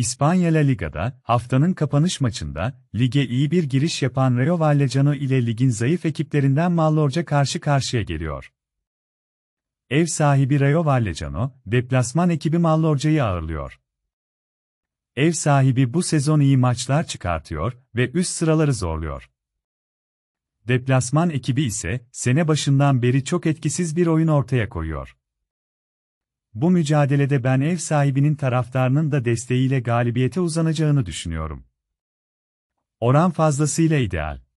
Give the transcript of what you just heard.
İspanya La Liga'da, haftanın kapanış maçında, lige iyi bir giriş yapan Rayo Vallecano ile ligin zayıf ekiplerinden Mallorca karşı karşıya geliyor. Ev sahibi Rayo Vallecano, deplasman ekibi Mallorca'yı ağırlıyor. Ev sahibi bu sezon iyi maçlar çıkartıyor ve üst sıraları zorluyor. Deplasman ekibi ise sene başından beri çok etkisiz bir oyun ortaya koyuyor. Bu mücadelede ben ev sahibinin taraftarının da desteğiyle galibiyete uzanacağını düşünüyorum. Oran fazlasıyla ideal.